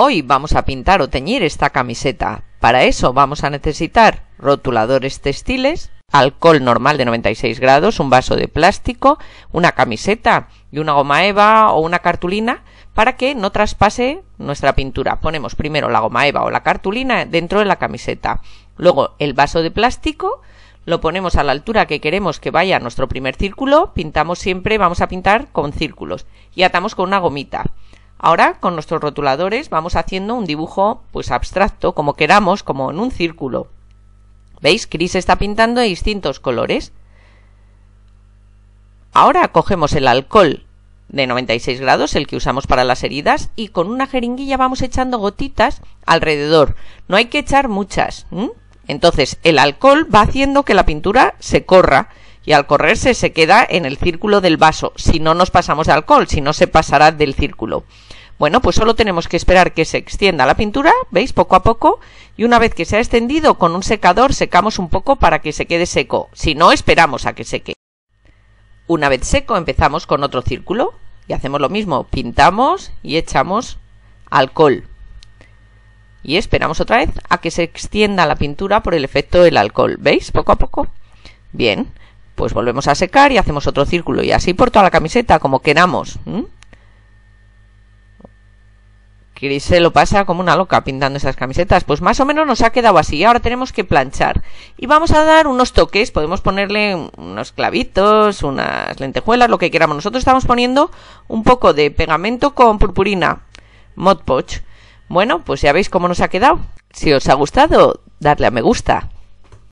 Hoy vamos a pintar o teñir esta camiseta. Para eso vamos a necesitar rotuladores textiles, alcohol normal de 96 grados, un vaso de plástico, una camiseta y una goma eva o una cartulina para que no traspase nuestra pintura. Ponemos primero la goma eva o la cartulina dentro de la camiseta. Luego el vaso de plástico lo ponemos a la altura que queremos que vaya nuestro primer círculo, pintamos siempre, vamos a pintar con círculos y atamos con una gomita. Ahora con nuestros rotuladores vamos haciendo un dibujo pues abstracto, como queramos, como en un círculo. ¿Veis? Chris está pintando de distintos colores. Ahora cogemos el alcohol de 96 grados, el que usamos para las heridas, y con una jeringuilla vamos echando gotitas alrededor. No hay que echar muchas. Entonces el alcohol va haciendo que la pintura se corra y al correrse se queda en el círculo del vaso, si no nos pasamos de alcohol, si no se pasará del círculo. Bueno, pues solo tenemos que esperar que se extienda la pintura, veis, poco a poco, y una vez que se ha extendido con un secador secamos un poco para que se quede seco, si no esperamos a que seque. Una vez seco empezamos con otro círculo y hacemos lo mismo, pintamos y echamos alcohol. Y esperamos otra vez a que se extienda la pintura por el efecto del alcohol, ¿veis? Poco a poco. Bien, pues volvemos a secar y hacemos otro círculo y así por toda la camiseta, como queramos. qué se lo pasa como una loca pintando esas camisetas. Pues más o menos nos ha quedado así. Ahora tenemos que planchar. Y vamos a dar unos toques. Podemos ponerle unos clavitos, unas lentejuelas, lo que queramos. Nosotros estamos poniendo un poco de pegamento con purpurina. Mod Podge. Bueno, pues ya veis cómo nos ha quedado. Si os ha gustado, darle a me gusta.